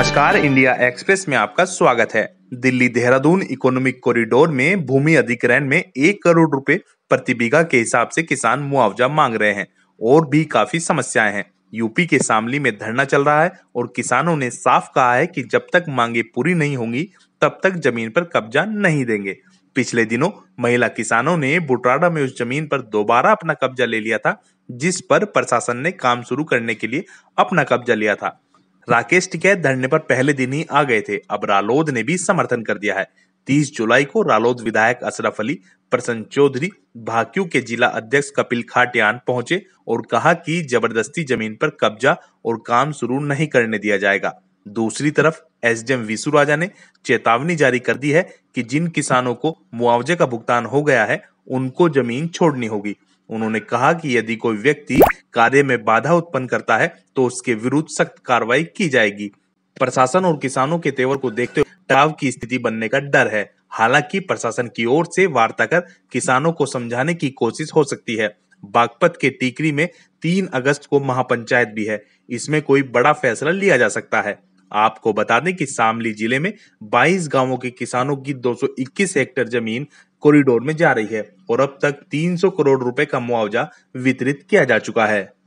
नमस्कार India express में आपका स्वागत है दिल्ली देहरादून इकोनॉमिक कॉरिडोर में भूमि अधिग्रहण में एक करोड़ रुपए प्रति बीघा के हिसाब से किसान मुआवजा मांग रहे हैं और भी काफी समस्याएं हैं यूपी के शामली में धरना चल रहा है और किसानों ने साफ कहा है कि जब तक मांगे पूरी नहीं होंगी तब तक जमीन पर कब्जा नहीं देंगे पिछले दिनों महिला किसानों ने बुटराडा में उस जमीन पर दोबारा अपना कब्जा ले लिया था जिस पर प्रशासन ने काम शुरू करने के लिए अपना कब्जा लिया था राकेश टिकैत धरने पर पहले दिन ही आ गए थे अब रालोद ने भी समर्थन कर दिया है 30 जुलाई को रालोद विधायक अशरफ अली प्रसन्न चौधरी भाक्यू के जिला अध्यक्ष कपिल खाटियान पहुंचे और कहा कि जबरदस्ती जमीन पर कब्जा और काम शुरू नहीं करने दिया जाएगा दूसरी तरफ एसडीएम विशु राजा ने चेतावनी जारी कर दी है कि जिन किसानों को मुआवजे का भुगतान हो गया है उनको जमीन छोड़नी होगी उन्होंने कहा कि यदि कोई व्यक्ति कार्य में बाधा उत्पन्न करता है तो उसके विरुद्ध सख्त कार्रवाई की जाएगी प्रशासन और किसानों के तेवर को देखते हुए टाव की स्थिति बनने का डर है हालांकि प्रशासन की ओर से वार्ता कर किसानों को समझाने की कोशिश हो सकती है बागपत के टीकरी में तीन अगस्त को महापंचायत भी है इसमें कोई बड़ा फैसला लिया जा सकता है आपको बता दें कि शामली जिले में 22 गांवों के किसानों की 221 हेक्टेयर जमीन कॉरिडोर में जा रही है और अब तक 300 करोड़ रुपए का मुआवजा वितरित किया जा चुका है